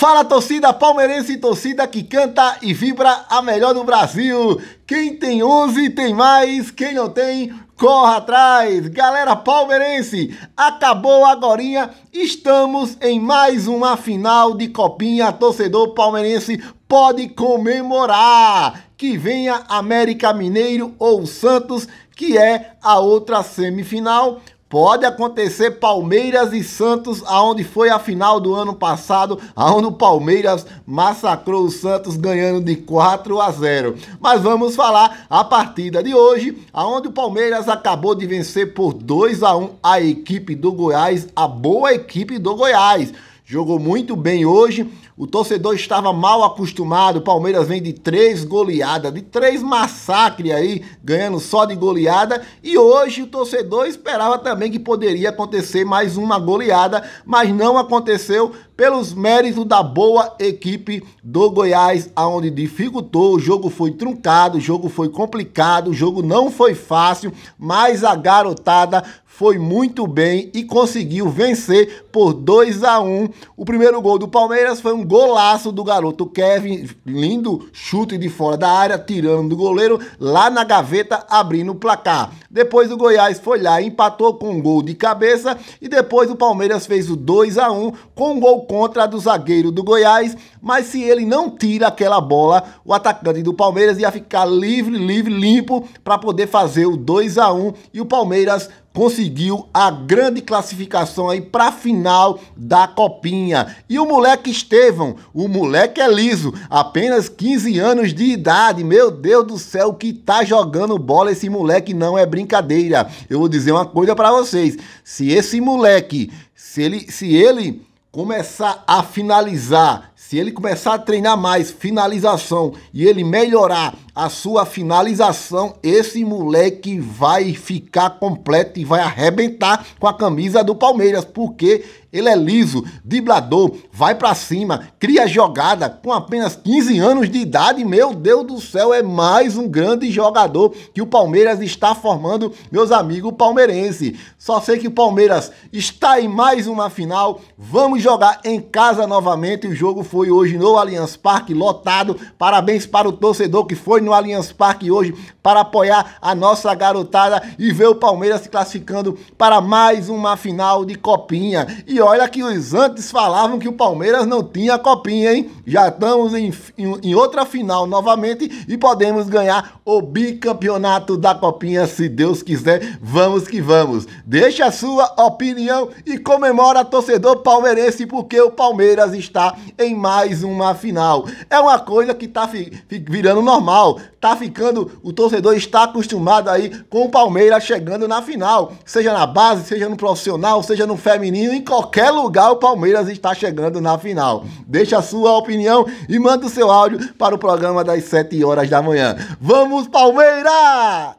Fala torcida palmeirense, torcida que canta e vibra a melhor do Brasil. Quem tem 11 tem mais, quem não tem, corra atrás. Galera palmeirense, acabou agora. estamos em mais uma final de Copinha. Torcedor palmeirense pode comemorar que venha América Mineiro ou Santos, que é a outra semifinal. Pode acontecer Palmeiras e Santos, aonde foi a final do ano passado, aonde o Palmeiras massacrou o Santos ganhando de 4 a 0. Mas vamos falar a partida de hoje, aonde o Palmeiras acabou de vencer por 2 a 1 a equipe do Goiás, a boa equipe do Goiás. Jogou muito bem hoje. O torcedor estava mal acostumado. O Palmeiras vem de três goleadas, de três massacres aí, ganhando só de goleada. E hoje o torcedor esperava também que poderia acontecer mais uma goleada, mas não aconteceu pelos méritos da boa equipe do Goiás, aonde dificultou, o jogo foi truncado, o jogo foi complicado, o jogo não foi fácil, mas a garotada foi muito bem e conseguiu vencer por 2 a 1. O primeiro gol do Palmeiras foi um golaço do garoto Kevin, lindo chute de fora da área, tirando do goleiro lá na gaveta, abrindo o placar. Depois o Goiás foi lá, empatou com um gol de cabeça e depois o Palmeiras fez o 2 a 1 com um gol contra do zagueiro do Goiás, mas se ele não tira aquela bola, o atacante do Palmeiras ia ficar livre, livre, limpo para poder fazer o 2 a 1 e o Palmeiras conseguiu a grande classificação aí para a final da Copinha. E o moleque Estevão, o moleque é liso, apenas 15 anos de idade. Meu Deus do céu, que tá jogando bola esse moleque não é brincadeira. Eu vou dizer uma coisa para vocês. Se esse moleque, se ele, se ele começar a finalizar, se ele começar a treinar mais finalização e ele melhorar a sua finalização, esse moleque vai ficar completo e vai arrebentar com a camisa do Palmeiras, porque ele é liso, driblador, vai para cima, cria jogada com apenas 15 anos de idade. Meu Deus do céu, é mais um grande jogador que o Palmeiras está formando, meus amigos palmeirenses. Só sei que o Palmeiras está em mais uma final. Vamos jogar em casa novamente. O jogo foi hoje no Allianz Parque, lotado. Parabéns para o torcedor que foi no no Allianz Parque hoje para apoiar a nossa garotada e ver o Palmeiras se classificando para mais uma final de Copinha. E olha que os antes falavam que o Palmeiras não tinha Copinha, hein? Já estamos em, em, em outra final novamente e podemos ganhar o bicampeonato da Copinha, se Deus quiser. Vamos que vamos. Deixa a sua opinião e comemora torcedor palmeirense porque o Palmeiras está em mais uma final. É uma coisa que está virando normal. Tá ficando, o torcedor está acostumado aí com o Palmeiras chegando na final. Seja na base, seja no profissional, seja no feminino, em qualquer lugar o Palmeiras está chegando na final. Deixa a sua opinião e manda o seu áudio para o programa das 7 horas da manhã. Vamos, Palmeiras!